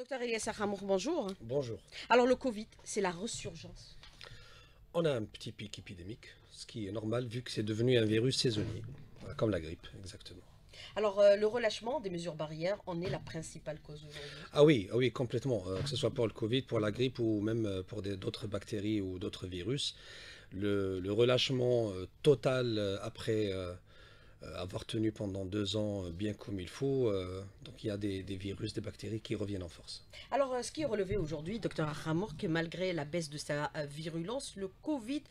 Docteur Elias Aramour, bonjour. Bonjour. Alors le Covid, c'est la resurgence. On a un petit pic épidémique, ce qui est normal vu que c'est devenu un virus saisonnier, comme la grippe, exactement. Alors, euh, le relâchement des mesures barrières en est la principale cause aujourd'hui Ah oui, ah oui complètement. Euh, que ce soit pour le Covid, pour la grippe ou même euh, pour d'autres bactéries ou d'autres virus. Le, relâchement total après euh, avoir tenu pendant deux ans euh, bien comme il faut. Euh, donc il y a des, virus, des bactéries qui reviennent en force. Alors ce qui est relevé aujourd'hui, docteur Aramour, que malgré la baisse de sa virulence, le Covid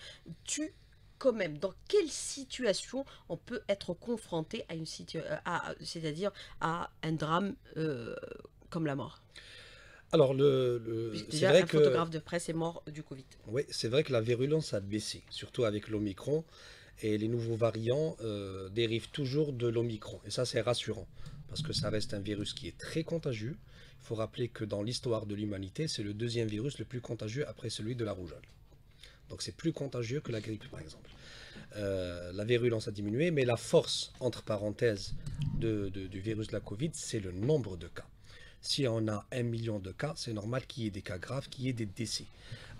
tue quand même, dans quelle situation on peut être confronté à une c'est-à-dire à un drame comme la mort alors, le, c'est vrai photographe de presse est mort du Covid. Oui, c'est vrai que la virulence a baissé, surtout avec l'Omicron et les nouveaux variants euh, dérivent toujours de l'Omicron. Et ça, c'est rassurant, parce que ça reste un virus qui est très contagieux. Il faut rappeler que dans l'histoire de l'humanité, c'est le deuxième virus le plus contagieux après celui de la rougeole. Donc c'est plus contagieux que la grippe, par exemple. Euh, la virulence a diminué, mais la force, entre parenthèses, du virus de la Covid, c'est le nombre de cas. Si on a un million de cas, c'est normal qu'il y ait des cas graves, qu'il y ait des décès.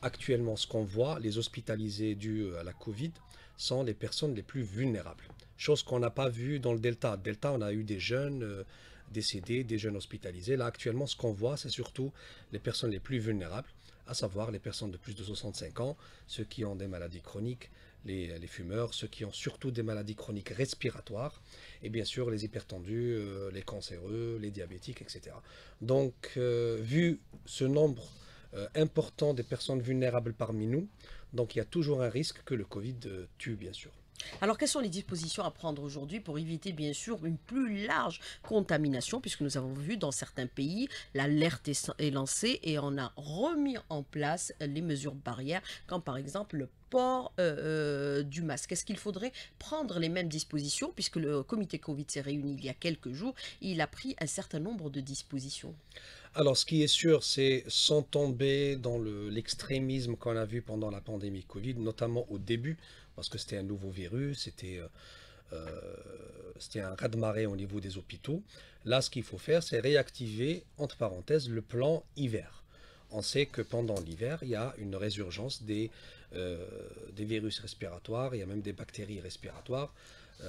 Actuellement, ce qu'on voit, les hospitalisés dus à la Covid, sont les personnes les plus vulnérables. Chose qu'on n'a pas vue dans le Delta. Delta, on a eu des jeunes euh, décédés, des jeunes hospitalisés. Là, actuellement, ce qu'on voit, c'est surtout les personnes les plus vulnérables, à savoir les personnes de plus de 65 ans, ceux qui ont des maladies chroniques, les, fumeurs, ceux qui ont surtout des maladies chroniques respiratoires, et bien sûr les hypertendus, euh, les cancéreux, les diabétiques, etc. Donc, euh, vu ce nombre important des personnes vulnérables parmi nous, donc il y a toujours un risque que le Covid euh, tue, bien sûr. Alors, quelles sont les dispositions à prendre aujourd'hui pour éviter, bien sûr, une plus large contamination, puisque nous avons vu dans certains pays, l'alerte est lancée et on a remis en place les mesures barrières, comme par exemple le port euh, euh, du masque. Est-ce qu'il faudrait prendre les mêmes dispositions, puisque le comité Covid s'est réuni il y a quelques jours, il a pris un certain nombre de dispositions alors, ce qui est sûr, c'est sans tomber dans l'extrémisme qu'on a vu pendant la pandémie Covid, notamment au début, parce que c'était un nouveau virus, euh, euh, c'était un raz-de-marée au niveau des hôpitaux. Là, ce qu'il faut faire, c'est réactiver, entre parenthèses, le plan hiver. On sait que pendant l'hiver, il y a une résurgence des, euh, virus respiratoires, il y a même des bactéries respiratoires,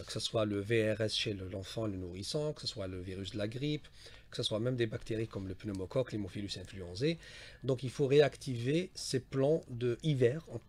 que ce soit le VRS chez l'enfant, le nourrisson, que ce soit le virus de la grippe, que ce soit même des bactéries comme le pneumocoque, l'hémophilus influenzae. Donc il faut réactiver ces plans de hiver, en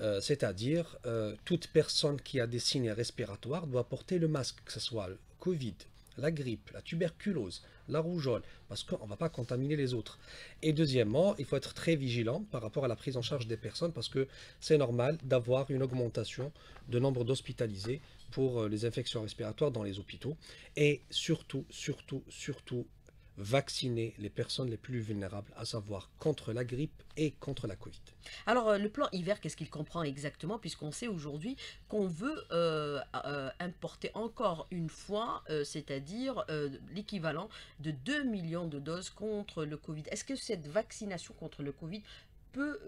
euh, c'est-à-dire euh, toute personne qui a des signes respiratoires doit porter le masque, que ce soit le Covid, la grippe, la tuberculose, la rougeole, parce qu'on ne va pas contaminer les autres. Et deuxièmement, il faut être très vigilant par rapport à la prise en charge des personnes, parce que c'est normal d'avoir une augmentation de nombre d'hospitalisés pour euh, les infections respiratoires dans les hôpitaux. Et surtout, surtout, surtout, vacciner les personnes les plus vulnérables, à savoir contre la grippe et contre la Covid. Alors, euh, le plan hiver, qu'est-ce qu'il comprend exactement Puisqu'on sait aujourd'hui qu'on veut euh, importer encore une fois, c'est-à-dire l'équivalent de 2 millions de doses contre le Covid. Est-ce que cette vaccination contre le Covid peut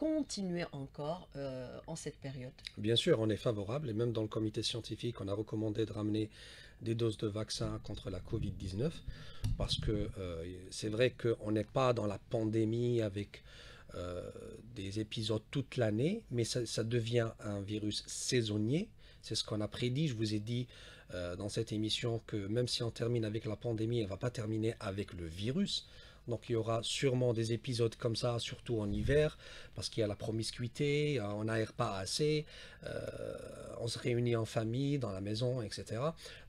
continuer encore euh, en cette période Bien sûr, on est favorable et même dans le comité scientifique, on a recommandé de ramener des doses de vaccins contre la Covid-19 parce que euh, c'est vrai qu'on n'est pas dans la pandémie avec euh, des épisodes toute l'année, mais ça, ça, devient un virus saisonnier. C'est ce qu'on a prédit. Je vous ai dit dans cette émission que même si on termine avec la pandémie, elle ne va pas terminer avec le virus. Donc il y aura sûrement des épisodes comme ça, surtout en hiver, parce qu'il y a la promiscuité, euh, on n'aère pas assez, euh, on se réunit en famille, dans la maison, etc.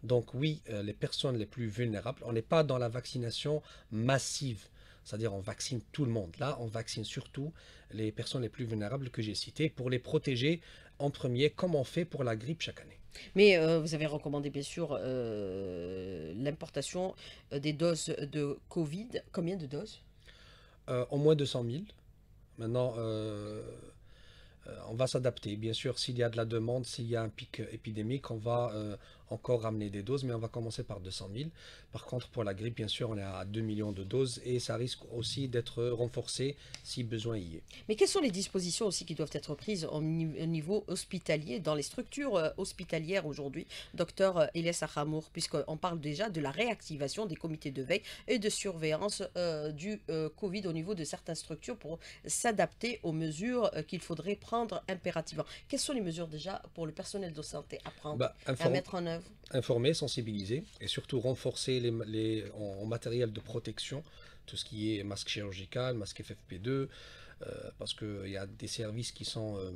Donc oui, euh, les personnes les plus vulnérables, on n'est pas dans la vaccination massive. C'est-à-dire on vaccine tout le monde. Là, on vaccine surtout les personnes les plus vulnérables que j'ai citées pour les protéger en premier, comme on fait pour la grippe chaque année. Mais euh, vous avez recommandé bien sûr euh, l'importation euh, des doses de Covid. Combien de doses Au moins 200 000. Maintenant, on va s'adapter. Bien sûr, s'il y a de la demande, s'il y a un pic épidémique, on va, encore ramener des doses, mais on va commencer par 200 000. Par contre, pour la grippe, bien sûr, on est à 2 millions de doses et ça risque aussi d'être renforcé si besoin y est. Mais quelles sont les dispositions aussi qui doivent être prises au niveau hospitalier, dans les structures euh, hospitalières aujourd'hui, docteur euh, Elias Achamour, puisqu'on parle déjà de la réactivation des comités de veille et de surveillance euh, du Covid au niveau de certaines structures pour s'adapter aux mesures qu'il faudrait prendre impérativement. Quelles sont les mesures déjà pour le personnel de santé à prendre, bah, à mettre en œuvre informer, sensibiliser et surtout renforcer les, en, matériel de protection, tout ce qui est masque chirurgical, masque FFP2, euh, parce qu'il y a des services qui sont euh,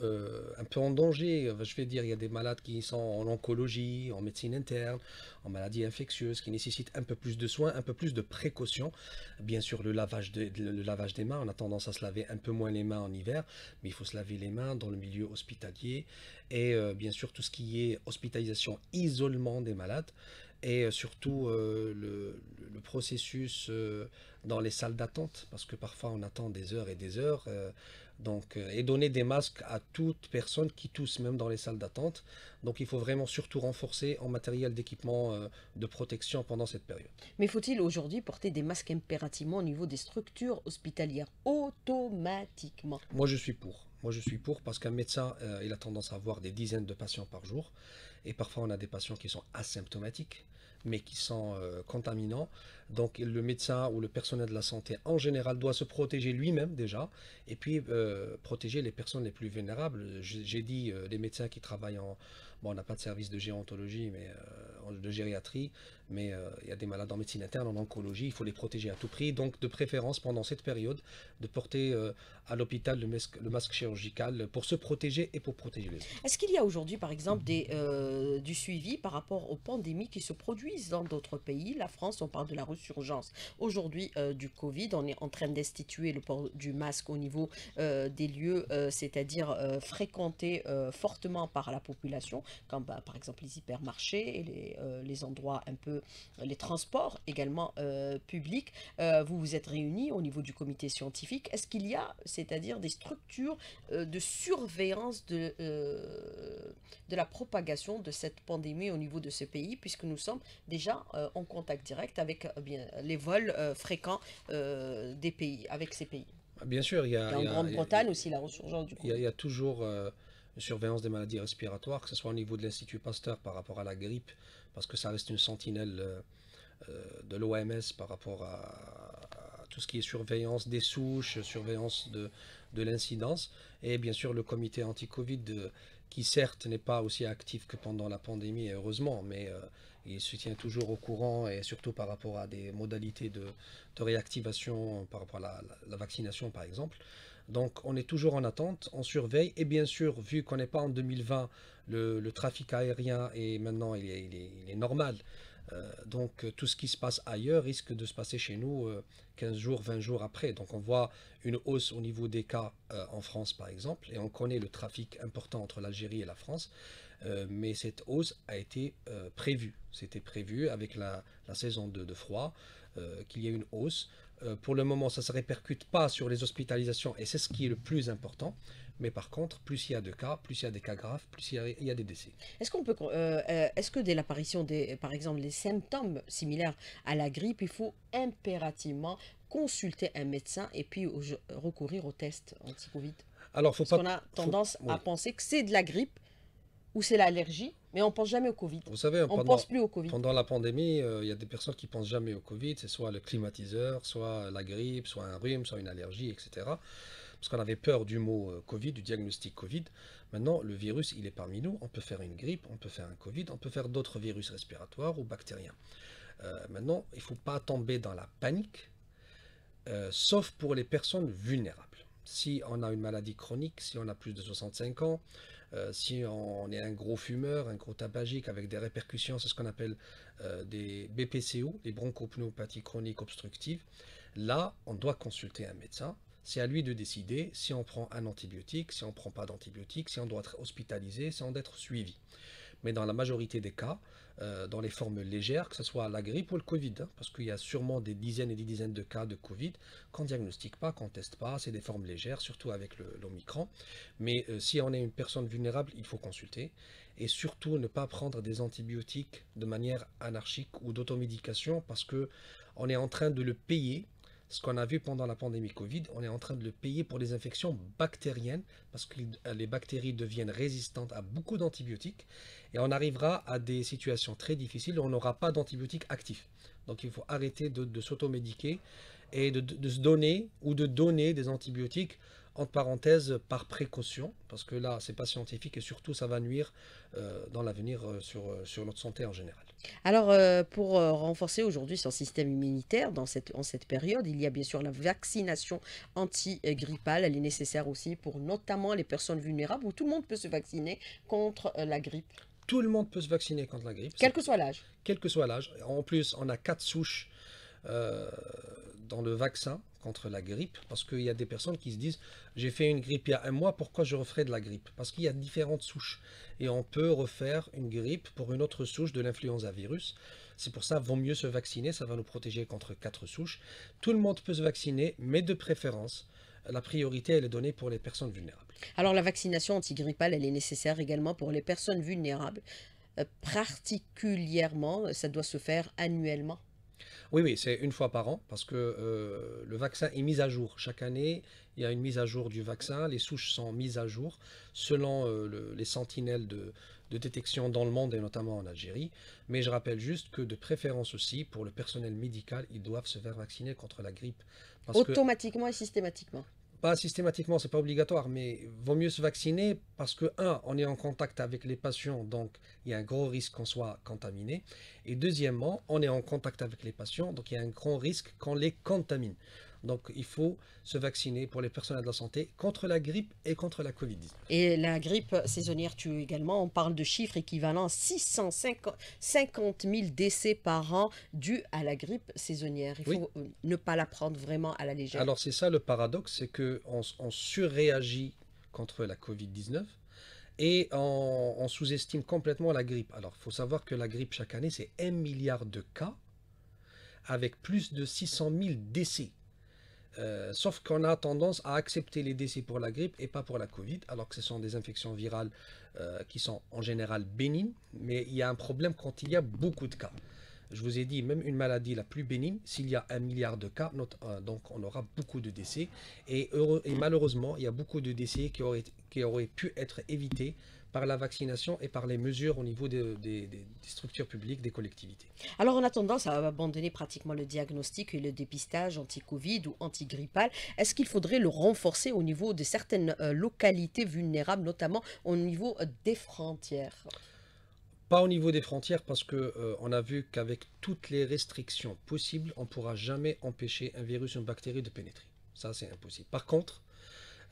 euh, un peu en danger. Je vais dire, il y a des malades qui sont en oncologie, en médecine interne, en maladies infectieuses, qui nécessitent un peu plus de soins, un peu plus de précautions. Bien sûr, le lavage, de, lavage des mains, on a tendance à se laver un peu moins les mains en hiver, mais il faut se laver les mains dans le milieu hospitalier. Et euh, bien sûr, tout ce qui est hospitalisation, isolement des malades et euh, surtout le, processus dans les salles d'attente, parce que parfois on attend des heures et des heures. Donc, euh, et donner des masques à toute personne qui tousse, même dans les salles d'attente. Donc il faut vraiment surtout renforcer en matériel d'équipement euh, de protection pendant cette période. Mais faut-il aujourd'hui porter des masques impérativement au niveau des structures hospitalières automatiquement Moi je suis pour. Moi, je suis pour parce qu'un médecin, euh, il a tendance à voir des dizaines de patients par jour. Et parfois, on a des patients qui sont asymptomatiques mais qui sont euh, contaminants. Donc le médecin ou le personnel de la santé en général doit se protéger lui-même déjà, et puis euh, protéger les personnes les plus vulnérables. J'ai dit euh, les médecins qui travaillent en, on n'a pas de service de géontologie, mais euh, de gériatrie, mais euh, il y a des malades en médecine interne, en oncologie, il faut les protéger à tout prix. Donc, de préférence, pendant cette période, de porter euh, à l'hôpital le masque, chirurgical pour se protéger et pour protéger les autres. Est-ce qu'il y a aujourd'hui, par exemple, du suivi par rapport aux pandémies qui se produisent dans d'autres pays La France, on parle de la resurgence aujourd'hui du Covid, on est en train d'instituer le port du masque au niveau des lieux, c'est-à-dire fréquentés fortement par la population comme bah, par exemple les hypermarchés, et euh, les, endroits un peu, les transports également euh, publics, euh, vous vous êtes réunis au niveau du comité scientifique. Est-ce qu'il y a, c'est-à-dire des structures de surveillance de, la propagation de cette pandémie au niveau de ce pays, puisque nous sommes déjà en contact direct avec les vols fréquents des pays, avec ces pays Bien sûr, il y a... en Grande-Bretagne aussi, la ressurgence du Il y, a, toujours surveillance des maladies respiratoires, que ce soit au niveau de l'Institut Pasteur par rapport à la grippe, parce que ça reste une sentinelle euh, euh, de l'OMS par rapport à, tout ce qui est surveillance des souches, surveillance de, l'incidence, et bien sûr le comité anti-Covid euh, qui certes n'est pas aussi actif que pendant la pandémie, heureusement, mais il se tient toujours au courant et surtout par rapport à des modalités de, réactivation, par rapport à la vaccination par exemple. Donc on est toujours en attente, on surveille. Et bien sûr, vu qu'on n'est pas en 2020, le, trafic aérien est maintenant il est, normal. Euh, donc tout ce qui se passe ailleurs risque de se passer chez nous 15 euh, jours, 20 jours après. Donc on voit une hausse au niveau des cas euh, en France par exemple, et on connaît le trafic important entre l'Algérie et la France, mais cette hausse a été prévue. C'était prévu avec la, saison de, de froid qu'il y ait une hausse. Euh, pour le moment, ça ne se répercute pas sur les hospitalisations et c'est ce qui est le plus important. Mais par contre, plus il y a de cas, plus il y a des cas graves, plus il y a, des décès. Est-ce qu'on peut, euh, euh, est-ce que dès l'apparition des, par exemple, des symptômes similaires à la grippe, il faut impérativement consulter un médecin et puis recourir aux tests anti-Covid Alors, Parce pas. On a tendance à penser que c'est de la grippe ou c'est l'allergie mais on pense jamais au Covid. Vous savez, on pendant, pense plus au Covid. Pendant la pandémie, euh, il y a des personnes qui pensent jamais au Covid. C'est soit le climatiseur, soit la grippe, soit un rhume, soit une allergie, etc. Parce qu'on avait peur du mot euh, Covid, du diagnostic Covid. Maintenant, le virus, il est parmi nous. On peut faire une grippe, on peut faire un Covid, on peut faire d'autres virus respiratoires ou bactériens. Euh, maintenant, il ne faut pas tomber dans la panique, sauf pour les personnes vulnérables. Si on a une maladie chronique, si on a plus de 65 ans, euh, si on est un gros fumeur, un gros tabagique avec des répercussions, c'est ce qu'on appelle euh, des BPCO, les bronchopneumopathies chroniques obstructives, là, on doit consulter un médecin. C'est à lui de décider si on prend un antibiotique, si on ne prend pas d'antibiotique, si on doit être hospitalisé, si on doit être suivi mais dans la majorité des cas, euh, dans les formes légères, que ce soit la grippe ou le Covid, hein, parce qu'il y a sûrement des dizaines et des dizaines de cas de Covid qu'on ne diagnostique pas, qu'on ne teste pas, c'est des formes légères, surtout avec l'Omicron. Mais euh, si on est une personne vulnérable, il faut consulter, et surtout ne pas prendre des antibiotiques de manière anarchique ou d'automédication, parce que on est en train de le payer ce qu'on a vu pendant la pandémie Covid, on est en train de le payer pour les infections bactériennes, parce que euh, les bactéries deviennent résistantes à beaucoup d'antibiotiques, et on arrivera à des situations très difficiles où on n'aura pas d'antibiotiques actifs. Donc il faut arrêter de, s'automédiquer et de, se donner ou de donner des antibiotiques entre parenthèses, par précaution, parce que là, c'est pas scientifique et surtout, ça va nuire euh, dans l'avenir euh, sur, euh, sur notre santé en général. Alors, pour renforcer aujourd'hui son système immunitaire dans cette, en cette période, il y a bien sûr la vaccination anti Elle est nécessaire aussi pour notamment les personnes vulnérables où tout le monde peut se vacciner contre la grippe. Tout le monde peut se vacciner contre la grippe. Quel que soit l'âge. Quel que soit l'âge. En plus, on a quatre souches dans le vaccin contre la grippe, parce qu'il y a des personnes qui se disent j'ai fait une grippe il y a un mois, pourquoi je referais de la grippe Parce qu'il y a différentes souches et on peut refaire une grippe pour une autre souche de l'influenza virus. C'est pour ça vaut mieux se vacciner, ça va nous protéger contre quatre souches. Tout le monde peut se vacciner, mais de préférence, la priorité elle est donnée pour les personnes vulnérables. Alors la vaccination antigrippale, elle est nécessaire également pour les personnes vulnérables. Euh, particulièrement, ça doit se faire annuellement. Oui, oui, c'est une fois par an, parce que euh, le vaccin est mis à jour. Chaque année, il y a une mise à jour du vaccin, les souches sont mises à jour selon euh, les sentinelles de, détection dans le monde et notamment en Algérie. Mais je rappelle juste que de préférence aussi, pour le personnel médical, ils doivent se faire vacciner contre la grippe. Automatiquement et systématiquement pas systématiquement, c'est pas obligatoire, mais vaut mieux se vacciner parce que, un, on est en contact avec les patients, donc il y a un gros risque qu'on soit contaminé. Et deuxièmement, on est en contact avec les patients, donc il y a un grand risque qu'on les contamine. Donc il faut se vacciner pour les personnels de la santé contre la grippe et contre la Covid-19. Et la grippe saisonnière tue également. On parle de chiffres équivalents à 650 000 décès par an dus à la grippe saisonnière. Il faut euh, ne pas la prendre vraiment à la légère. Alors c'est ça le paradoxe, c'est qu'on on surréagit contre la Covid-19 et on, on sous-estime complètement la grippe. Alors il faut savoir que la grippe chaque année, c'est 1 milliard de cas avec plus de 600 000 décès. Euh, sauf qu'on a tendance à accepter les décès pour la grippe et pas pour la Covid, alors que ce sont des infections virales euh, qui sont en général bénignes, mais il y a un problème quand il y a beaucoup de cas. Je vous ai dit, même une maladie la plus bénigne, s'il y a un milliard de cas, donc on aura beaucoup de décès. Et, malheureusement, il y a beaucoup de décès qui auraient, qui pu être évités par la vaccination et par les mesures au niveau des, structures publiques, des collectivités. Alors on a tendance à abandonner pratiquement le diagnostic et le dépistage anti-Covid ou anti-grippal. Est-ce qu'il faudrait le renforcer au niveau de certaines euh, localités vulnérables, notamment au niveau euh, des frontières pas au niveau des frontières parce que euh, on a vu qu'avec toutes les restrictions possibles, on ne pourra jamais empêcher un virus, ou une bactérie de pénétrer. Ça, c'est impossible. Par contre,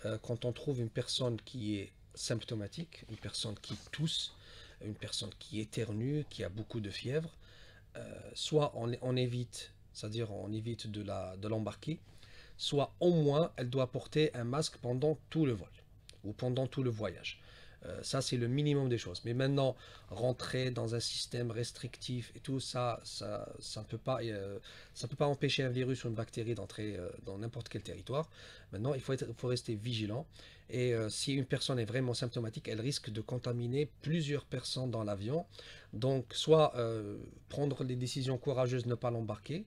euh, quand on trouve une personne qui est symptomatique, une personne qui tousse, une personne qui éternue, qui a beaucoup de fièvre, euh, soit on, évite, c'est-à-dire on évite de l'embarquer, soit au moins elle doit porter un masque pendant tout le vol ou pendant tout le voyage. Euh, ça, c'est le minimum des choses. Mais maintenant, rentrer dans un système restrictif et tout, ça, ça, ne euh, peut pas, empêcher un virus ou une bactérie d'entrer euh, dans n'importe quel territoire. Maintenant, il faut, faut rester vigilant. Et si une personne est vraiment symptomatique, elle risque de contaminer plusieurs personnes dans l'avion. Donc, soit prendre des décisions courageuses, ne pas l'embarquer,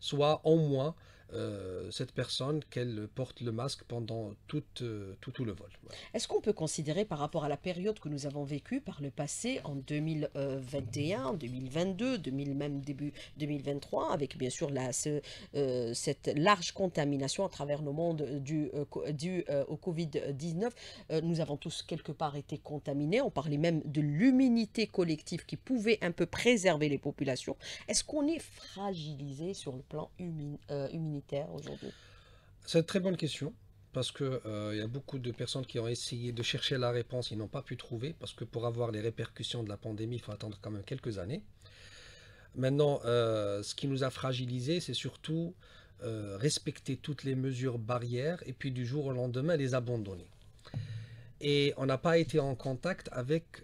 soit au moins euh, cette personne qu'elle porte le masque pendant tout, euh, tout, le vol. Est-ce qu'on peut considérer par rapport à la période que nous avons vécue par le passé en 2021, 2022, 2000 même début 2023, avec bien sûr la, euh, cette large contamination à travers le monde du du au Covid-19, nous avons tous quelque part été contaminés, on parlait même de l'humanité collective qui pouvait un peu préserver les populations. Est-ce qu'on est fragilisé sur le plan humain aujourd'hui C'est une très bonne question parce que euh, il y a beaucoup de personnes qui ont essayé de chercher la réponse, ils n'ont pas pu trouver, parce que pour avoir les répercussions de la pandémie, il faut attendre quand même quelques années. Maintenant, euh, ce qui nous a fragilisé, c'est surtout euh, respecter toutes les mesures barrières et puis du jour au lendemain les abandonner. Et on n'a pas été en contact avec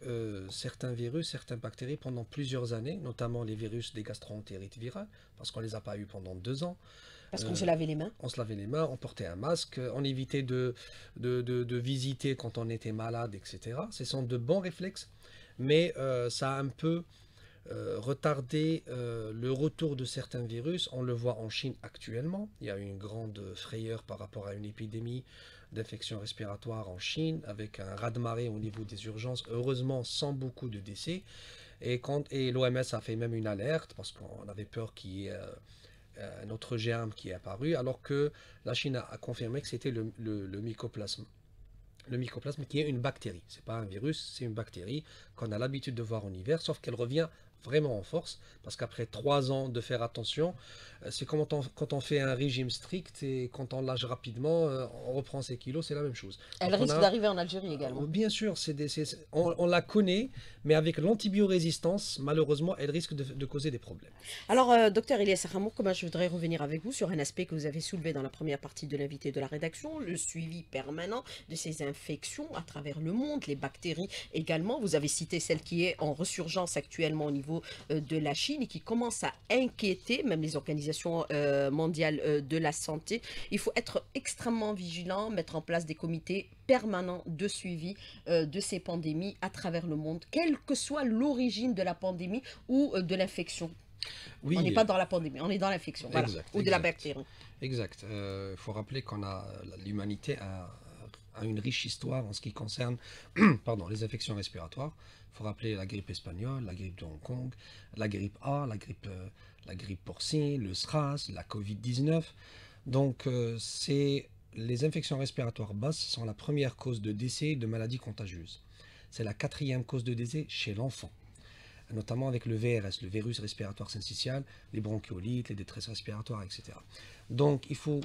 certains virus, certaines bactéries pendant plusieurs années, notamment les virus des gastroentérites virales, parce qu'on ne les a pas eu pendant deux ans. Parce qu'on se lavait les mains. On se lavait les mains, on portait un masque, on évitait de, de, visiter quand on était malade, etc. Ce sont de bons réflexes, mais euh, ça a un peu euh, retardé euh, le retour de certains virus. On le voit en Chine actuellement. Il y a une grande frayeur par rapport à une épidémie d'infection respiratoire en Chine, avec un raz-de-marée au niveau des urgences, heureusement sans beaucoup de décès. Et, et l'OMS a fait même une alerte, parce qu'on avait peur qu'il y ait un autre germe qui est apparu, alors que la Chine a confirmé que c'était le, mycoplasme. Le mycoplasme qui est une bactérie, c'est pas un virus, c'est une bactérie qu'on a l'habitude de voir en hiver, sauf qu'elle revient vraiment en force, parce qu'après trois ans de faire attention, euh, c'est comme quand on fait un régime strict et quand on lâche rapidement, euh, on reprend ses kilos, c'est la même chose. Elle risque d'arriver en Algérie également. Ah, bien sûr, on, la connaît, mais avec l'antibiorésistance, malheureusement, elle risque de, causer des problèmes. Alors, euh, docteur Elias comment je voudrais revenir avec vous sur un aspect que vous avez soulevé dans la première partie de l'invité de la rédaction, le suivi permanent de ces infections à travers le monde, les bactéries également. Vous avez cité celle qui est en ressurgence actuellement au niveau euh, de la Chine et qui commence à inquiéter même les organisations euh, mondiales euh, de la santé. Il faut être extrêmement vigilant, mettre en place des comités permanents de suivi de ces pandémies à travers le monde, quelle que soit l'origine de la pandémie ou de l'infection. Oui. On n'est pas dans la pandémie, on est dans l'infection, ou de la bactérie. Exact. Il faut rappeler qu'on a l'humanité a, une riche histoire en ce qui concerne pardon, les infections respiratoires. Il faut rappeler la grippe espagnole, la grippe de Hong Kong, la grippe A, la grippe, euh, la grippe porcine, le SRAS, la Covid-19. Donc, euh, c'est les infections respiratoires basses sont la première cause de décès de maladies contagieuses. C'est la quatrième cause de décès chez l'enfant, notamment avec le VRS, le virus respiratoire syncytial, les bronchiolites, les détresses respiratoires, etc. Donc il faut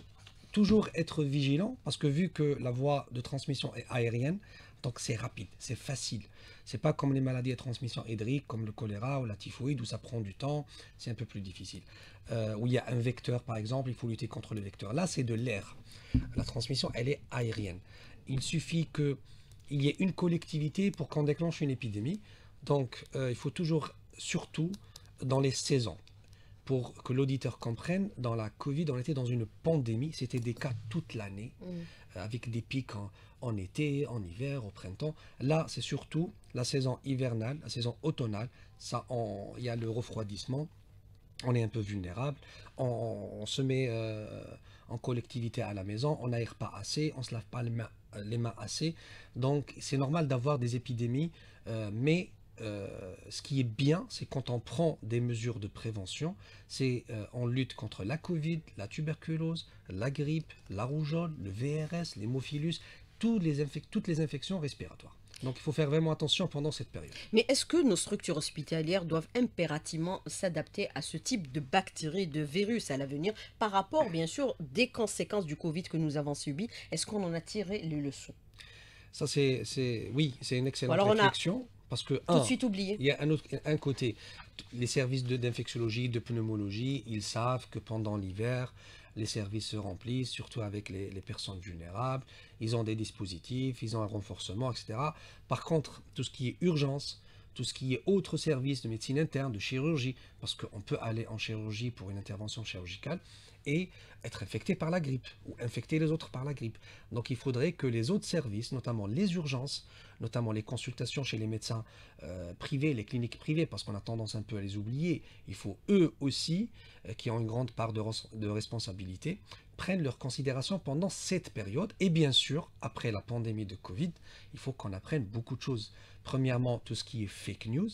toujours être vigilant parce que vu que la voie de transmission est aérienne, donc c'est rapide, c'est facile. C'est pas comme les maladies à transmission hydrique, comme le choléra ou la typhoïde, où ça prend du temps, c'est un peu plus difficile. Euh, où il y a un vecteur, par exemple, il faut lutter contre le vecteur. Là, c'est de l'air. La transmission, elle est aérienne. Il suffit qu'il y ait une collectivité pour qu'on déclenche une épidémie. Donc, euh, il faut toujours, surtout dans les saisons, pour que l'auditeur comprenne, dans la Covid, on était dans une pandémie. C'était des cas toute l'année, mm. euh, avec des pics en, été, en hiver, au printemps. Là, c'est surtout la saison hivernale, la saison automnale. Ça, il y a le refroidissement. On est un peu vulnérable. On, se met euh, en collectivité à la maison. On n'aère pas assez. On se lave pas les mains, assez. Donc, c'est normal d'avoir des épidémies, euh, mais euh, ce qui est bien, c'est quand on prend des mesures de prévention, c'est euh, en lutte contre la Covid, la tuberculose, la grippe, la rougeole, le VRS, l'hémophilus, toutes les, toutes les infections respiratoires. Donc il faut faire vraiment attention pendant cette période. Mais est-ce que nos structures hospitalières doivent impérativement s'adapter à ce type de bactéries, de virus à l'avenir par rapport bien sûr des conséquences du Covid que nous avons subi Est-ce qu'on en a tiré les leçons ça, c'est, oui, c'est une excellente réflexion. Parce que, un, Il y a un, un côté. Les services d'infectiologie, de, pneumologie, ils savent que pendant l'hiver, les services se remplissent, surtout avec les, les, personnes vulnérables. Ils ont des dispositifs, ils ont un renforcement, etc. Par contre, tout ce qui est urgence, tout ce qui est autre service de médecine interne, de chirurgie, parce qu'on peut aller en chirurgie pour une intervention chirurgicale, et être infecté par la grippe ou infecter les autres par la grippe. Donc il faudrait que les autres services, notamment les urgences, notamment les consultations chez les médecins euh, privés, les cliniques privées, parce qu'on a tendance un peu à les oublier, il faut eux aussi, euh, qui ont une grande part de, de responsabilité, prennent leur considération pendant cette période. Et bien sûr, après la pandémie de Covid, il faut qu'on apprenne beaucoup de choses. Premièrement, tout ce qui est fake news,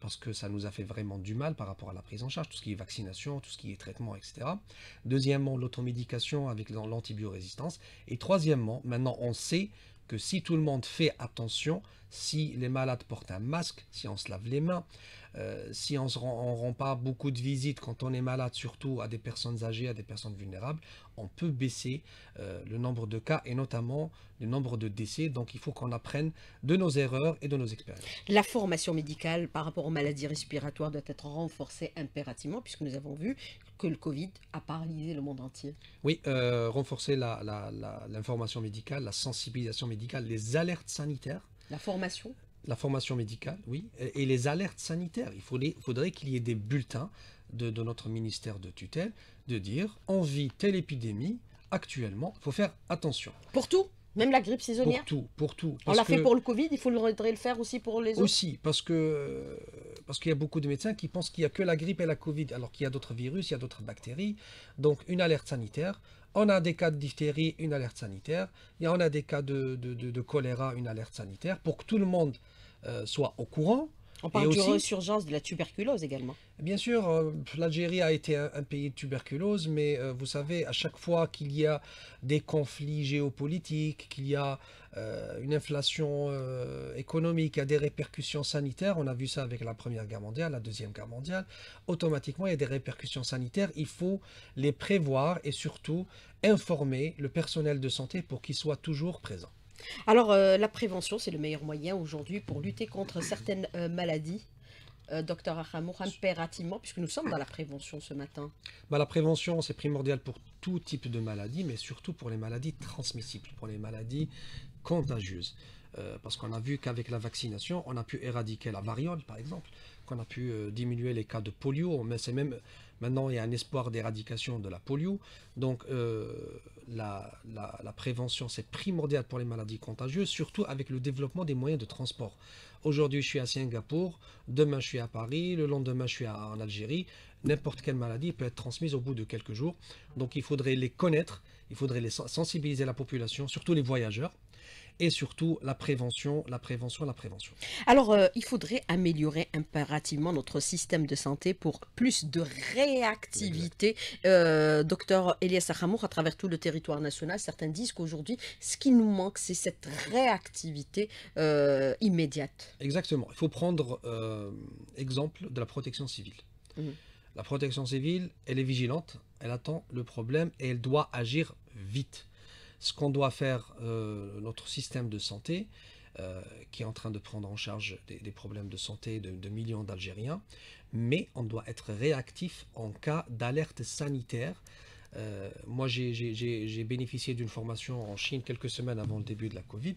parce que ça nous a fait vraiment du mal par rapport à la prise en charge, tout ce qui est vaccination, tout ce qui est traitement, etc. Deuxièmement, l'automédication avec l'antibiorésistance. Et troisièmement, maintenant on sait que si tout le monde fait attention, si les malades portent un masque, si on se lave les mains, euh, si on ne rend, pas beaucoup de visites quand on est malade, surtout à des personnes âgées, à des personnes vulnérables, on peut baisser euh, le nombre de cas et notamment le nombre de décès. Donc il faut qu'on apprenne de nos erreurs et de nos expériences. La formation médicale par rapport aux maladies respiratoires doit être renforcée impérativement puisque nous avons vu que le Covid a paralysé le monde entier. Oui, euh, renforcer l'information médicale, la sensibilisation médicale, les alertes sanitaires la formation La formation médicale, oui. Et, les alertes sanitaires. Il faudrait, qu'il y ait des bulletins de, notre ministère de tutelle de dire on vit telle épidémie actuellement, il faut faire attention. Pour tout même la grippe saisonnière Pour tout, pour tout. on l'a fait pour le Covid, il faudrait le faire aussi pour les autres Aussi, parce que parce qu'il y a beaucoup de médecins qui pensent qu'il n'y a que la grippe et la Covid, alors qu'il y a d'autres virus, il y a d'autres bactéries. Donc une alerte sanitaire, on a des cas de diphtérie, une alerte sanitaire, et on a des cas de, choléra, une alerte sanitaire, pour que tout le monde euh, soit au courant. On parle de résurgence de la tuberculose également. Bien sûr, euh, l'Algérie a été un, pays de tuberculose, mais euh, vous savez, à chaque fois qu'il y a des conflits géopolitiques, qu'il y a euh, une inflation euh, économique a des répercussions sanitaires. On a vu ça avec la Première Guerre mondiale, la Deuxième Guerre mondiale. Automatiquement, il y a des répercussions sanitaires. Il faut les prévoir et surtout informer le personnel de santé pour qu'il soit toujours présent. Alors, euh, la prévention, c'est le meilleur moyen aujourd'hui pour lutter contre certaines maladies docteur Aramour, impérativement, puisque nous sommes dans la prévention ce matin bah, La prévention, c'est primordial pour tout type de maladie, mais surtout pour les maladies transmissibles, pour les maladies contagieuses, euh, parce qu'on a vu qu'avec la vaccination, on a pu éradiquer la variole, par exemple, qu'on a pu euh, diminuer les cas de polio, mais c'est même maintenant il y a un espoir d'éradication de la polio. Donc euh, la, la, prévention, c'est primordial pour les maladies contagieuses, surtout avec le développement des moyens de transport. Aujourd'hui, je suis à Singapour, demain, je suis à Paris, le lendemain, je suis en Algérie. N'importe quelle maladie peut être transmise au bout de quelques jours. Donc il faudrait les connaître, il faudrait les sensibiliser la population, surtout les voyageurs et surtout la prévention, la prévention, la prévention. Alors, euh, il faudrait améliorer impérativement notre système de santé pour plus de réactivité. Euh, docteur Elias Hamour, à travers tout le territoire national, certains disent qu'aujourd'hui, ce qui nous manque, c'est cette réactivité euh, immédiate. Exactement. Il faut prendre exemple de la protection civile. Mmh. La protection civile, elle est vigilante, elle attend le problème et elle doit agir vite ce qu'on doit faire, euh, notre système de santé, euh, qui est en train de prendre en charge des, problèmes de santé de, millions d'Algériens, mais on doit être réactif en cas d'alerte sanitaire. Euh, moi, j'ai bénéficié d'une formation en Chine quelques semaines avant le début de la Covid,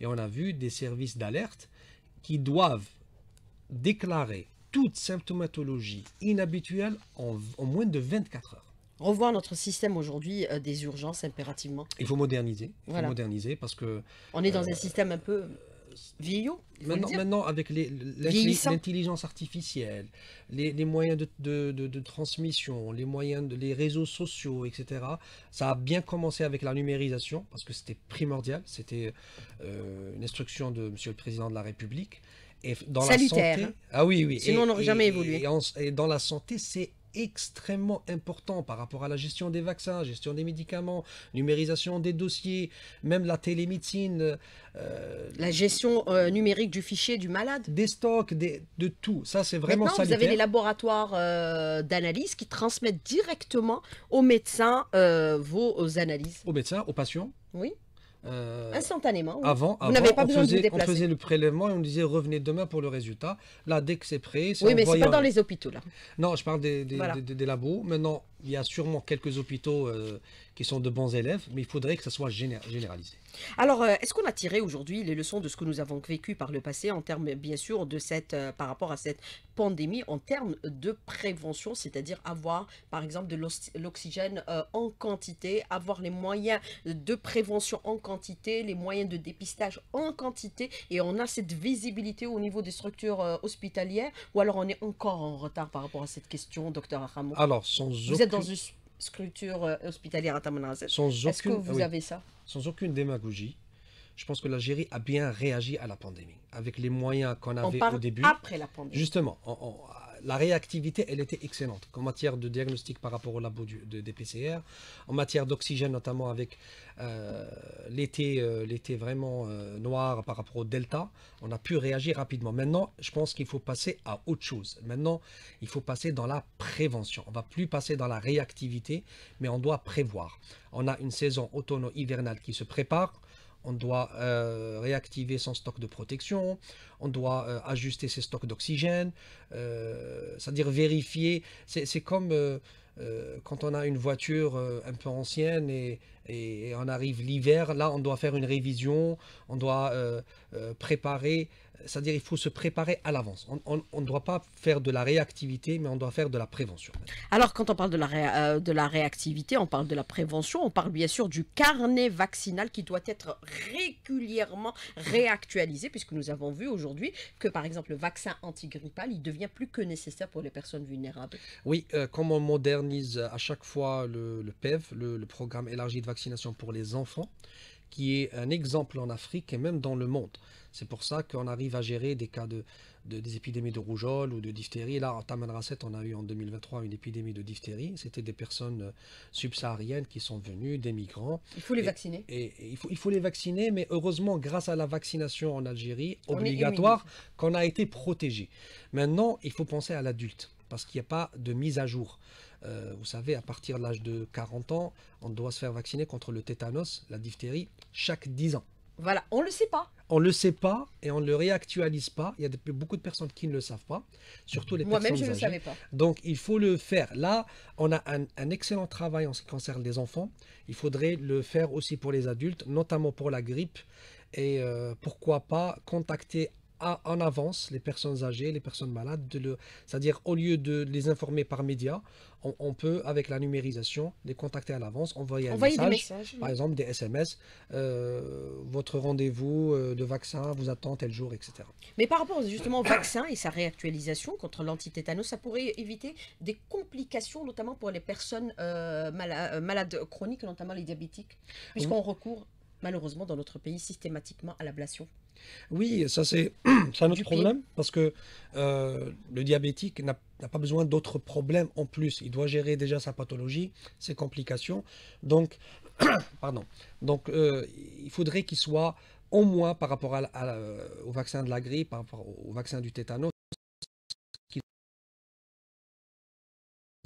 et on a vu des services d'alerte qui doivent déclarer toute symptomatologie inhabituelle en moins de 24 heures revoir notre système aujourd'hui euh, des urgences impérativement. Il faut moderniser. Il faut moderniser parce que. On est dans euh, un système un peu vieillot. Maintenant, maintenant, avec l'intelligence artificielle, les, moyens de, transmission, les moyens de, les réseaux sociaux, etc., ça a bien commencé avec la numérisation, parce que c'était primordial, c'était euh, une instruction de M. le Président de la République. Et dans Salutaire. La santé, hein. ah oui, oui. Sinon, on n'aurait jamais évolué. et, dans la santé, c'est extrêmement important par rapport à la gestion des vaccins, gestion des médicaments, numérisation des dossiers, même la télémédecine. Euh, la gestion euh, numérique du fichier du malade. Des stocks, de tout. Ça, c'est vraiment Maintenant, vous avez les laboratoires euh, d'analyse qui transmettent directement aux médecins vos analyses. Aux médecins, aux patients. Oui. Euh, Instantanément. Avant, vous avant pas on, besoin faisait, de vous on, faisait, le prélèvement et on disait revenez demain pour le résultat. Là, dès que c'est prêt, c'est Oui, mais ce n'est pas dans les hôpitaux, là. Non, je parle des, des labos. Maintenant, il y a sûrement quelques hôpitaux euh, qui sont de bons élèves, mais il faudrait que ça soit généralisé. Alors, euh, est-ce qu'on a tiré aujourd'hui les leçons de ce que nous avons vécu par le passé en termes, bien sûr, de cette, euh, par rapport à cette pandémie, en termes de prévention, c'est-à-dire avoir, par exemple, de l'oxygène en quantité, avoir les moyens de prévention en quantité, les moyens de dépistage en quantité, et on a cette visibilité au niveau des structures hospitalières, ou alors on est encore en retard par rapport à cette question, docteur Ramon Alors, sans Vous dans une structure euh, hospitalière à Tamanazet. Est-ce que vous ah avez ça Sans aucune démagogie, je pense que l'Algérie a bien réagi à la pandémie, avec les moyens qu'on avait on parle au début. Après la pandémie. Justement, la réactivité, elle était excellente en matière de diagnostic par rapport au labo de, des PCR, en matière d'oxygène notamment avec euh, l'été, euh, l'été vraiment euh, noir par rapport au delta, on a pu réagir rapidement. Maintenant, je pense qu'il faut passer à autre chose. Maintenant, il faut passer dans la prévention. On ne va plus passer dans la réactivité, mais on doit prévoir. On a une saison automno-hivernale qui se prépare on doit euh, réactiver son stock de protection, on doit euh, ajuster ses stocks d'oxygène, euh, c'est-à-dire vérifier. C'est comme quand on a une voiture un peu ancienne et on arrive l'hiver, là on doit faire une révision, on doit préparer c'est-à-dire il faut se préparer à l'avance. On ne doit pas faire de la réactivité, mais on doit faire de la prévention. Alors quand on parle de la, euh, de la réactivité, on parle de la prévention, on parle bien sûr du carnet vaccinal qui doit être régulièrement réactualisé, puisque nous avons vu aujourd'hui que par exemple le vaccin antigrippal, il devient plus que nécessaire pour les personnes vulnérables. Oui, euh, comme on modernise à chaque fois le, PEV, le programme élargi de vaccination pour les enfants, qui est un exemple en Afrique et même dans le monde. C'est pour ça qu'on arrive à gérer des cas de de, des épidémies de rougeole ou de diphtérie. Là, en Tamanrasset, on a eu en 2023 une épidémie de diphtérie. C'était des personnes euh, subsahariennes qui sont venues, des migrants. Il faut les vacciner. Et, il, faut, il faut les vacciner, mais heureusement, grâce à la vaccination en Algérie, obligatoire, qu'on a été protégé. Maintenant, il faut penser à l'adulte parce qu'il n'y a pas de mise à jour. Euh, vous savez, à partir de l'âge de 40 ans, on doit se faire vacciner contre le tétanos, la diphtérie, chaque 10 ans. Voilà, on ne le sait pas on ne le sait pas et on ne le réactualise pas. Il y a beaucoup de personnes qui ne le savent pas, surtout les Moi Moi-même, je ne le savais pas. Donc, il faut le faire. Là, on a un, excellent travail en ce qui concerne les enfants. Il faudrait le faire aussi pour les adultes, notamment pour la grippe. Et euh, pourquoi pas contacter en avance les personnes âgées, les personnes malades, le, c'est-à-dire au lieu de les informer par média, on, peut, avec la numérisation, les contacter à l'avance, envoyer un message, par exemple des SMS, euh, votre rendez-vous euh, de vaccin vous attend tel jour, etc. Mais par rapport justement au vaccin et sa réactualisation contre l'antitétanos, ça pourrait éviter des complications, notamment pour les personnes euh, malades chroniques, notamment les diabétiques, puisqu'on recourt malheureusement dans notre pays systématiquement à l'ablation. Oui, ça c'est un autre problème parce que euh, le diabétique n'a pas besoin d'autres problèmes en plus. Il doit gérer déjà sa pathologie, ses complications. Donc, pardon. Donc, euh, il faudrait qu'il soit au moins par rapport au vaccin de la grippe, par au vaccin du tétanos,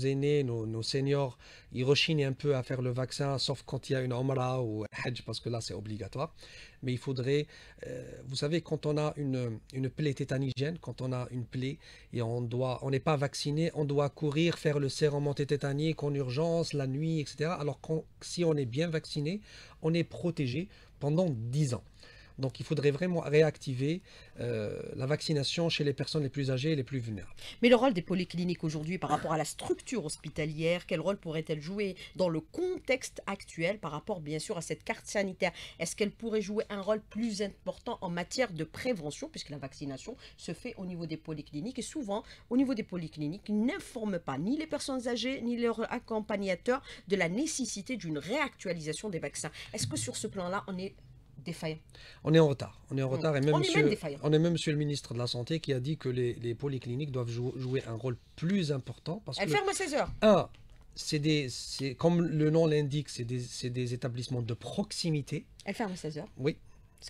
aînés, nos, seniors, ils rechignent un peu à faire le vaccin, sauf quand il y a une Omra ou un Hajj, parce que là c'est obligatoire. Mais il faudrait, euh, vous savez, quand on a une, plaie tétanigène, quand on a une plaie et on doit, on n'est pas vacciné, on doit courir, faire le sérum tétanique en urgence, la nuit, etc. Alors que si on est bien vacciné, on est protégé pendant 10 ans. Donc il faudrait vraiment réactiver euh, la vaccination chez les personnes les plus âgées et les plus vulnérables. Mais le rôle des polycliniques aujourd'hui par rapport à la structure hospitalière, quel rôle pourrait-elle jouer dans le contexte actuel par rapport bien sûr à cette carte sanitaire Est-ce qu'elle pourrait jouer un rôle plus important en matière de prévention puisque la vaccination se fait au niveau des polycliniques et souvent au niveau des polycliniques n'informent pas ni les personnes âgées ni leurs accompagnateurs de la nécessité d'une réactualisation des vaccins. Est-ce que sur ce plan-là, on est on est en retard. On est en mm. retard. Et même on, est même monsieur le ministre de la Santé qui a dit que les, polycliniques doivent jouer un rôle plus important. Parce Elles ferment à 16 heures. Un, c'est comme le nom l'indique, c'est des, des, établissements de proximité. Elles ferment à 16 heures. Oui.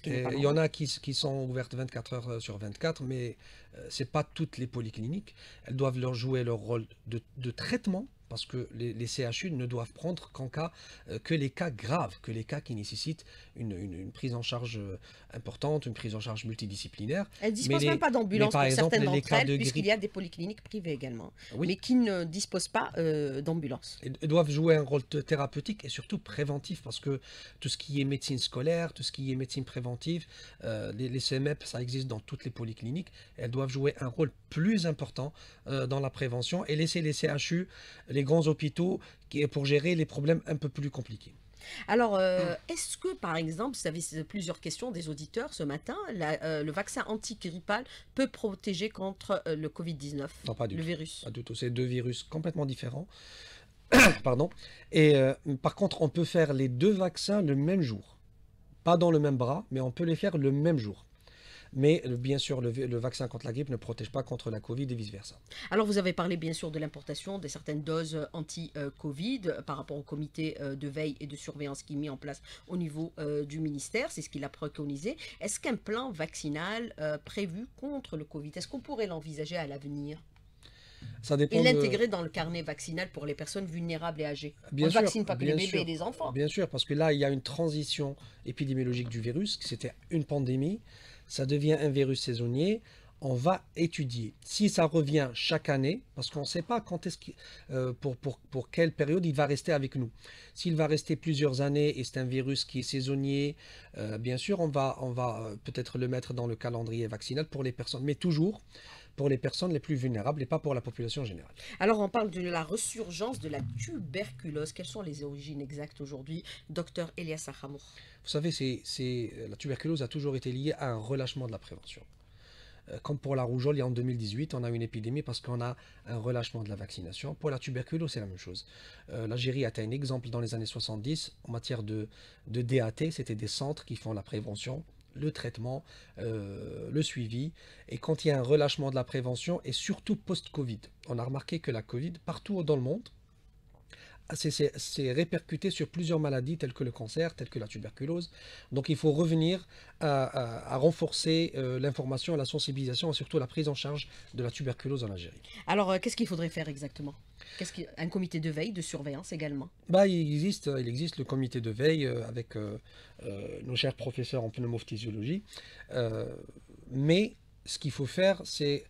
Il y en a qui, sont ouvertes 24 heures euh, sur 24, mais euh, ce n'est pas toutes les polycliniques. Elles doivent leur jouer leur rôle de traitement parce que les, les, CHU ne doivent prendre qu'en cas, euh, que les cas graves, que les cas qui nécessitent une, prise en charge euh, importante, une prise en charge multidisciplinaire. Elles ne disposent même pas d'ambulance pour exemple, certaines d'entre elles, de puisqu'il y a des polycliniques privées également, mais qui ne disposent pas euh, d'ambulance. Elles doivent jouer un rôle thérapeutique et surtout préventif, parce que tout ce qui est médecine scolaire, tout ce qui est médecine préventive, les, les, CMEP, ça existe dans toutes les polycliniques, elles doivent jouer un rôle plus important dans la prévention et laisser les CHU les grands hôpitaux qui, est pour gérer les problèmes un peu plus compliqués. Alors, euh, est-ce que, par exemple, ça avez plusieurs questions des auditeurs ce matin, euh, le vaccin antigrippal peut protéger contre euh, le Covid-19 Non, pas du virus Pas du tout. C'est deux virus complètement différents. Pardon. Et par contre, on peut faire les deux vaccins le même jour. Pas dans le même bras, mais on peut les faire le même jour. Mais bien sûr, le, vaccin contre la grippe ne protège pas contre la Covid et vice-versa. Alors vous avez parlé bien sûr de l'importation de certaines doses euh, anti-Covid euh, par rapport au comité euh, de veille et de surveillance qui est mis en place au niveau du ministère. C'est ce qu'il a préconisé. Est-ce qu'un plan vaccinal prévu contre le Covid, est-ce qu'on pourrait l'envisager à l'avenir ça dépend et l'intégrer dans le carnet vaccinal pour les personnes vulnérables et âgées. Bien On ne vaccine pas que les bébés et les enfants. Bien sûr, parce que là, il y a une transition épidémiologique du virus. C'était une pandémie ça devient un virus saisonnier, on va étudier. Si ça revient chaque année, parce qu'on ne sait pas quand est-ce euh, pour, pour, quelle période il va rester avec nous. S'il va rester plusieurs années et c'est un virus qui est saisonnier, euh, bien sûr, on va, on va euh, peut-être le mettre dans le calendrier vaccinal pour les personnes, mais toujours pour les personnes les plus vulnérables et pas pour la population générale. Alors on parle de la resurgence de la tuberculose. Quelles sont les origines exactes aujourd'hui, docteur Elias Sahamour Vous savez, c'est euh, la tuberculose a toujours été liée à un relâchement de la prévention euh, comme pour la rougeole, en 2018, on a une épidémie parce qu'on a un relâchement de la vaccination. Pour la tuberculose, c'est la même chose. Euh, L'Algérie a été un exemple dans les années 70 en matière de, de DAT, c'était des centres qui font la prévention le traitement, euh, le suivi, et quand il y a un relâchement de la prévention, et surtout post-Covid. On a remarqué que la Covid, partout dans le monde, s'est répercutée sur plusieurs maladies telles que le cancer, telles que la tuberculose. Donc il faut revenir à, renforcer euh, l'information, la sensibilisation et surtout la prise en charge de la tuberculose en Algérie. Alors euh, qu'est-ce qu'il faudrait faire exactement ce un comité de veille, de surveillance également bah, il, existe, il existe le comité de veille euh, avec euh, euh, nos chers professeurs en pneumophthysiologie. mais ce qu'il faut faire, c'est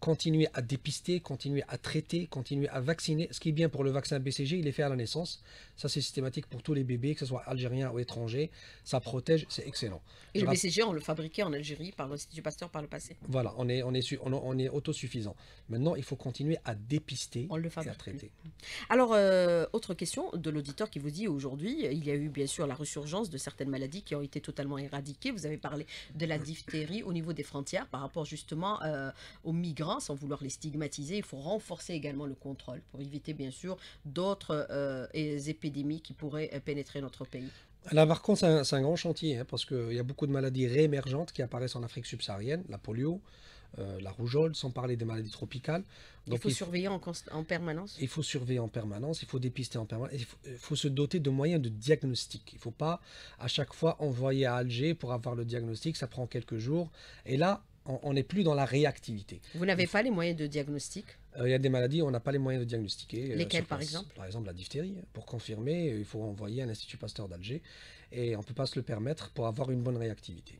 continuer à dépister, continuer à traiter, continuer à vacciner. Ce qui est bien pour le vaccin BCG, il est fait à la naissance. Ça, c'est systématique pour tous les bébés, que ce soit algériens ou étrangers. Ça protège, c'est excellent. Et le BCG, on le fabriquait en Algérie par l'Institut Pasteur par le passé. Voilà, on est, on est, on, on est autosuffisant. Maintenant, il faut continuer à dépister et à traiter. Alors, euh, autre question de l'auditeur qui vous dit aujourd'hui, il y a eu bien sûr la resurgence de certaines maladies qui ont été totalement éradiquées. Vous avez parlé de la diphtérie au niveau des frontières par rapport justement euh, aux migrants, sans vouloir les stigmatiser. Il faut renforcer également le contrôle pour éviter bien sûr d'autres euh, épidémies qui pourrait euh, pénétrer notre pays. la par c'est un, grand chantier, hein, parce qu'il y a beaucoup de maladies réémergentes qui apparaissent en Afrique subsaharienne, la polio, euh, la rougeole, sans parler des maladies tropicales. Donc, il faut surveiller en, permanence. Il faut surveiller en permanence, il faut dépister en permanence, il faut, il faut se doter de moyens de diagnostic. Il ne faut pas à chaque fois envoyer à Alger pour avoir le diagnostic, ça prend quelques jours. Et là, on n'est plus dans la réactivité. Vous n'avez pas les moyens de diagnostic euh, Il y a des maladies on n'a pas les moyens de diagnostiquer. Euh, Lesquelles, par exemple Par exemple, la diphtérie. Pour confirmer, il faut envoyer à l'Institut Pasteur d'Alger. Et on ne peut pas se le permettre pour avoir une bonne réactivité.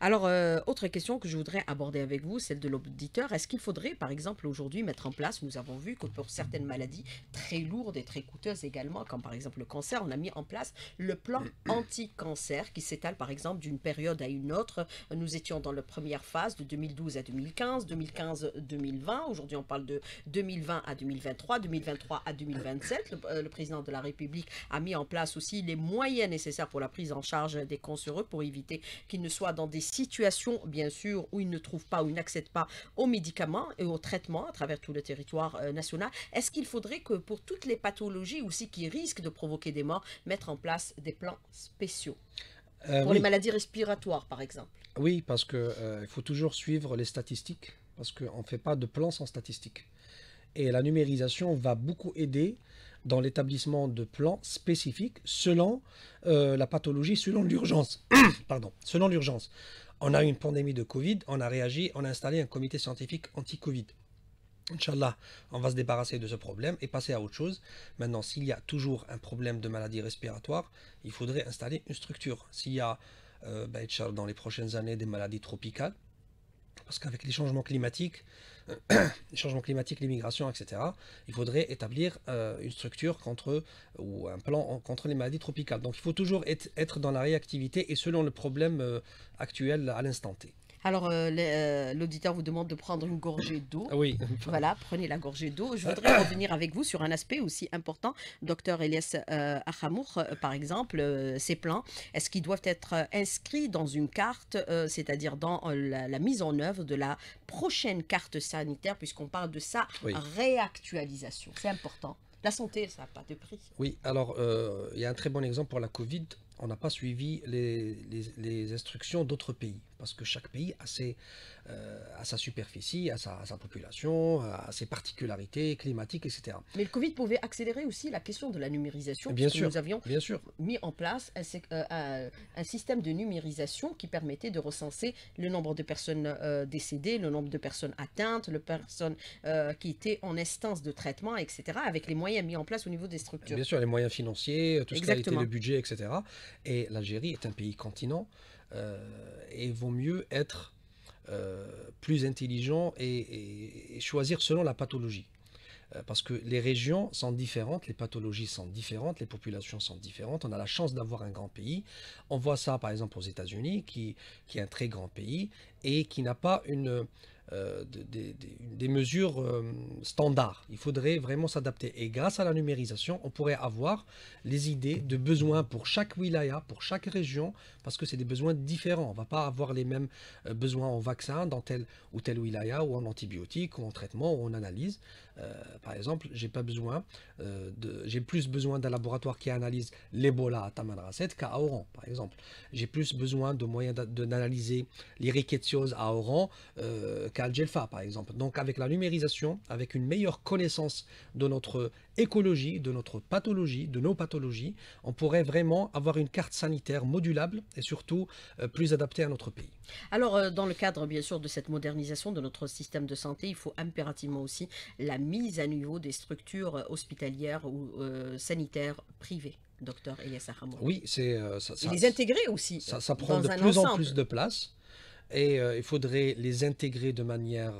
Alors, euh, autre question que je voudrais aborder avec vous, celle de l'auditeur. Est-ce qu'il faudrait, par exemple, aujourd'hui mettre en place, nous avons vu que pour certaines maladies très lourdes et très coûteuses également, comme par exemple le cancer, on a mis en place le plan anti-cancer qui s'étale par exemple d'une période à une autre. Nous étions dans la première phase de 2012 à 2015, 2015-2020. Aujourd'hui, on parle de 2020 à 2023, 2023 à 2027. Euh, le, président de la République a mis en place aussi les moyens nécessaires pour la prise en charge des cancéreux pour éviter qu'ils ne soient dans des situations, bien sûr, où ils ne trouvent pas ou n'accèdent pas aux médicaments et aux traitements à travers tout le territoire euh, national. Est-ce qu'il faudrait que pour toutes les pathologies aussi qui risquent de provoquer des morts, mettre en place des plans spéciaux euh, Pour les maladies respiratoires, par exemple. Oui, parce qu'il euh, faut toujours suivre les statistiques, parce qu'on ne fait pas de plan sans statistiques. Et la numérisation va beaucoup aider dans l'établissement de plans spécifiques selon euh, la pathologie, selon l'urgence. Pardon, selon l'urgence. On a eu une pandémie de Covid, on a réagi, on a installé un comité scientifique anti-Covid. Inch'Allah, on va se débarrasser de ce problème et passer à autre chose. Maintenant, s'il y a toujours un problème de maladie respiratoire, il faudrait installer une structure. S'il y a, euh, bah, dans les prochaines années, des maladies tropicales, parce qu'avec les changements climatiques, les changements climatiques, l'immigration, etc., il faudrait établir euh, une structure contre, ou un plan contre les maladies tropicales. Donc il faut toujours être, dans la réactivité et selon le problème euh, actuel à l'instant T. Alors, euh, euh, l'auditeur vous demande de prendre une gorgée d'eau. Ah oui. Voilà, prenez la gorgée d'eau. Je voudrais revenir avec vous sur un aspect aussi important. Docteur Elias euh, Akhamour, par exemple, ses ces plans, est-ce qu'ils doivent être inscrits dans une carte, c'est-à-dire dans la, mise en œuvre de la prochaine carte sanitaire, puisqu'on parle de sa réactualisation C'est important. La santé, ça n'a pas de prix. Oui, alors, il y a un très bon exemple pour la Covid. On n'a pas suivi les instructions d'autres pays parce que chaque pays a, euh, sa superficie, a sa, population, a ses particularités climatiques, etc. Mais le Covid pouvait accélérer aussi la question de la numérisation, bien sûr, nous avions mis en place euh, un, système de numérisation qui permettait de recenser le nombre de personnes euh, décédées, le nombre de personnes atteintes, le personnes qui étaient en instance de traitement, etc., avec les moyens mis en place au niveau des structures. Bien sûr, les moyens financiers, tout ce qui a été le budget, etc. Et l'Algérie est un pays continent. Euh, et vaut mieux être euh, plus intelligent et, choisir selon la pathologie. Euh, parce que les régions sont différentes, les pathologies sont différentes, les populations sont différentes. On a la chance d'avoir un grand pays. On voit ça par exemple aux États-Unis, qui, qui, est un très grand pays et qui n'a pas une, euh, des mesures euh, standards. Il faudrait vraiment s'adapter. Et grâce à la numérisation, on pourrait avoir les idées de besoins pour chaque wilaya, pour chaque région, parce que c'est des besoins différents. On ne va pas avoir les mêmes euh, besoins en vaccin dans tel ou tel wilaya, ou en antibiotiques, ou en traitement, ou en analyse. Euh, par exemple, j'ai pas besoin euh, de, j'ai plus besoin d'un laboratoire qui analyse l'Ebola à Tamanrasset qu'à Oran, par exemple. J'ai plus besoin de moyens d'analyser les rickettsioses à Oran euh, qu'à jelfa par exemple. Donc, avec la numérisation, avec une meilleure connaissance de notre écologie, de notre pathologie, de nos pathologies. On pourrait vraiment avoir une carte sanitaire modulable et surtout euh, plus adaptée à notre pays. Alors, euh, dans le cadre, bien sûr, de cette modernisation de notre système de santé, il faut impérativement aussi la mise à niveau des structures euh, hospitalières ou sanitaires privées docteur Elias Oui, c'est ça, les intégrer aussi. Ça, prend de plus en plus de place et il faudrait les intégrer de manière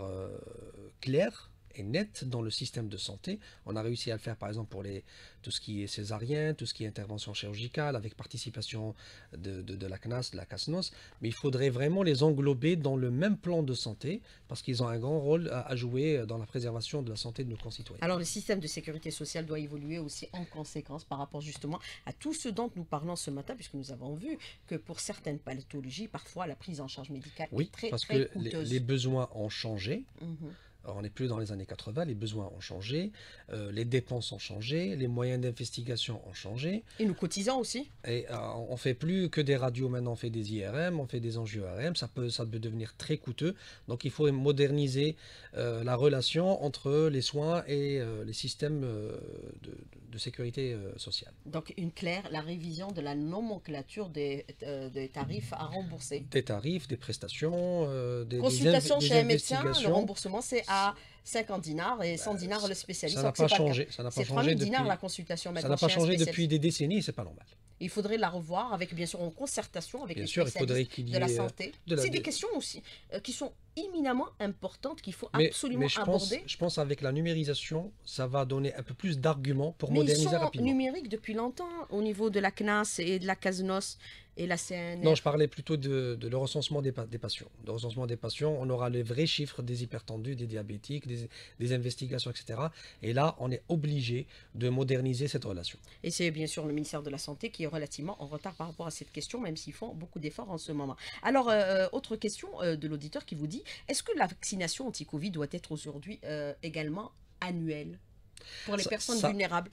claire, est nette dans le système de santé. On a réussi à le faire par exemple pour les, tout ce qui est césarien, tout ce qui est intervention chirurgicale, avec participation de, de, la CNAS, de la CASNOS, mais il faudrait vraiment les englober dans le même plan de santé, parce qu'ils ont un grand rôle à, jouer dans la préservation de la santé de nos concitoyens. Alors le système de sécurité sociale doit évoluer aussi en conséquence par rapport justement à tout ce dont nous parlons ce matin, puisque nous avons vu que pour certaines pathologies, parfois la prise en charge médicale est très, parce que Les, besoins ont changé. Mhm on n'est plus dans les années 80, les besoins ont changé, euh, les dépenses ont changé, les moyens d'investigation ont changé. Et nous cotisons aussi. Et euh, ne on fait plus que des radios, maintenant on fait des IRM, on fait des enjeux irm ça peut, ça peut devenir très coûteux. Donc il faut moderniser euh, la relation entre les soins et les systèmes de de sécurité euh, sociale. Donc une claire, la révision de la nomenclature des, euh, tarifs à rembourser. Des tarifs, des prestations, euh, des consultations chez un médecin, le remboursement c'est à 50 dinars et 100 dinars le spécialiste. Ça n'a pas, changé. Ça n'a pas changé depuis... dinars la consultation Ça n'a pas changé depuis des décennies, c'est pas normal. Il faudrait la revoir avec bien sûr en concertation avec bien les sûr, il faudrait y de la santé. C'est des questions aussi qui sont éminemment importante qu'il faut absolument je aborder. Pense, je pense avec la numérisation, ça va donner un peu plus d'arguments pour moderniser rapidement. Ils sont numériques depuis longtemps au niveau de la CNAS et de la CASNOS et la CNR. Non, je parlais plutôt de, le recensement des, des, patients. Le recensement des patients, on aura les vrais chiffres des hypertendus, des diabétiques, des, investigations, etc. Et là, on est obligé de moderniser cette relation. Et c'est bien sûr le ministère de la Santé qui est relativement en retard par rapport à cette question, même s'ils font beaucoup d'efforts en ce moment. Alors, euh, euh, autre question euh, de l'auditeur qui vous dit est-ce que la vaccination anti-Covid doit être aujourd'hui euh, également annuelle pour les personnes vulnérables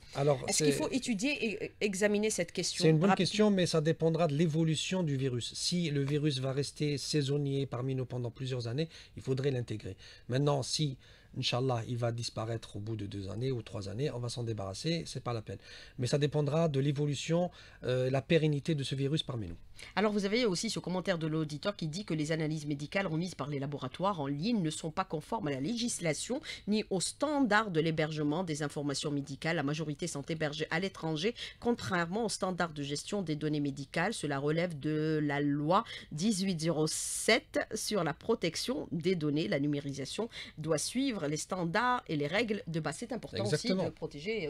Est-ce qu'il faut étudier et euh, examiner cette question C'est une bonne question, mais ça dépendra de l'évolution du virus. Si le virus va rester saisonnier parmi nous pendant plusieurs années, il faudrait l'intégrer. Maintenant, si Inch'Allah, il va disparaître au bout de deux années ou trois années, on va s'en débarrasser, c'est pas la peine. Mais ça dépendra de l'évolution, euh, la pérennité de ce virus parmi nous. Alors vous avez aussi ce commentaire de l'auditeur qui dit que les analyses médicales remises par les laboratoires en ligne ne sont pas conformes à la législation ni aux standards de l'hébergement des informations médicales. La majorité sont hébergées à l'étranger, contrairement aux standards de gestion des données médicales. Cela relève de la loi 1807 sur la protection des données. La numérisation doit suivre les standards et les règles de base. C'est important aussi de protéger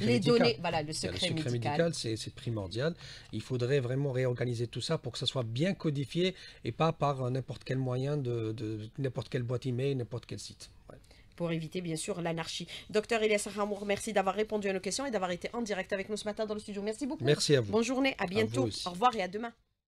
les données. Voilà, le secret, médical. c'est primordial. Il faudrait vraiment réorganiser tout ça pour que ça soit bien codifié et pas par n'importe quel moyen de, n'importe quelle boîte email, n'importe quel site. pour éviter bien sûr l'anarchie. Docteur Elias Ramour, merci d'avoir répondu à nos questions et d'avoir été en direct avec nous ce matin dans le studio. Merci beaucoup. Merci à vous. Bonne journée, à bientôt. Au revoir et à demain.